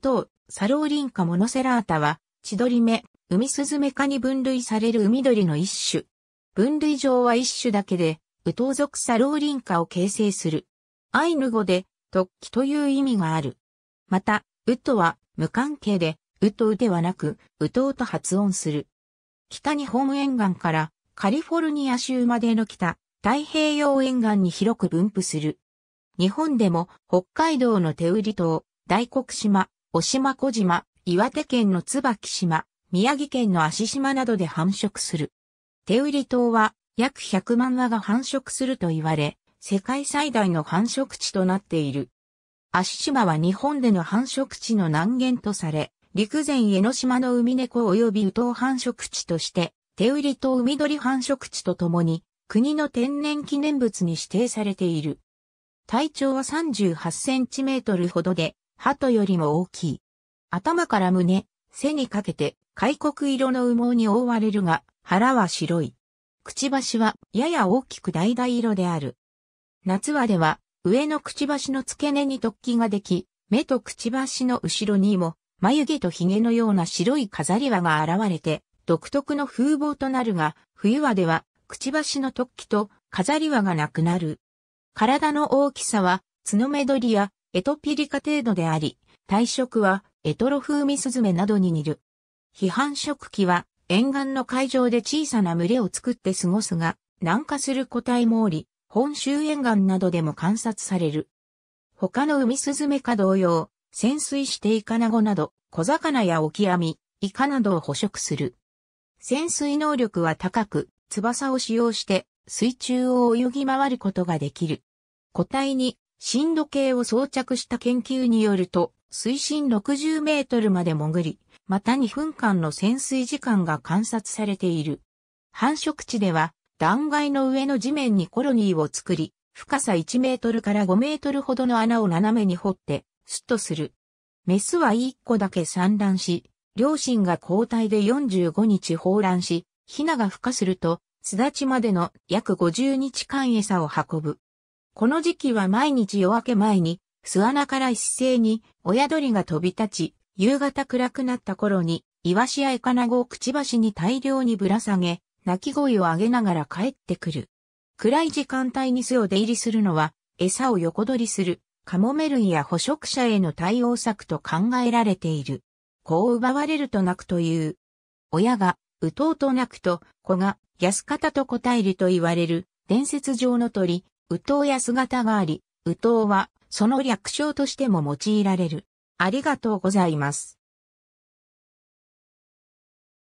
等、サローリンカモノセラータは、千鳥目、海スズメ科に分類される海鳥の一種。分類上は一種だけで、ウトウ属サローリンカを形成する。アイヌ語で、突起という意味がある。また、ウトは無関係で、ウトウではなく、ウトウと発音する。北日本沿岸からカリフォルニア州までの北、太平洋沿岸に広く分布する。日本でも北海道の手売島、大黒島、渡島小島、岩手県の椿島、宮城県の足島などで繁殖する。手売島は約100万羽が繁殖すると言われ、世界最大の繁殖地となっている。足島は日本での繁殖地の南限とされ、陸前江ノ島の海猫及び宇ト繁殖地として、手売島海鳥繁殖地とともに、国の天然記念物に指定されている。体長は38センチメートルほどで、鳩よりも大きい。頭から胸、背にかけて、開国色の羽毛に覆われるが、腹は白い。くちばしはやや大きく橙色である。夏はでは、上のくちばしの付け根に突起ができ、目とくちばしの後ろにも、眉毛と髭のような白い飾り輪が現れて、独特の風貌となるが、冬はでは、くちばしの突起と飾り輪がなくなる。体の大きさは、角目取りやエトピリカ程度であり、体色はエトロ風味スズメなどに似る。批判食器は沿岸の海上で小さな群れを作って過ごすが、南下する個体もおり、本州沿岸などでも観察される。他の海スズメか同様、潜水してイカナゴなど、小魚やオキアミ、イカなどを捕食する。潜水能力は高く、翼を使用して水中を泳ぎ回ることができる。個体に震度計を装着した研究によると、水深60メートルまで潜り、また2分間の潜水時間が観察されている。繁殖地では、断崖の上の地面にコロニーを作り、深さ1メートルから5メートルほどの穴を斜めに掘って、スッとする。メスは1個だけ産卵し、両親が交代で45日放卵し、ヒナが孵化すると、巣立ちまでの約50日間餌を運ぶ。この時期は毎日夜明け前に、巣穴から一斉に親鳥が飛び立ち、夕方暗くなった頃に、イワシやイカナゴをくちばしに大量にぶら下げ、鳴き声を上げながら帰ってくる。暗い時間帯に巣を出入りするのは、餌を横取りする、カモメ類や捕食者への対応策と考えられている。子を奪われると泣くという。親が、うとうと泣くと、子が、安方と答えると言われる、伝説上の鳥、右頭や姿があり、右頭はその略称としても用いられる。ありがとうございます。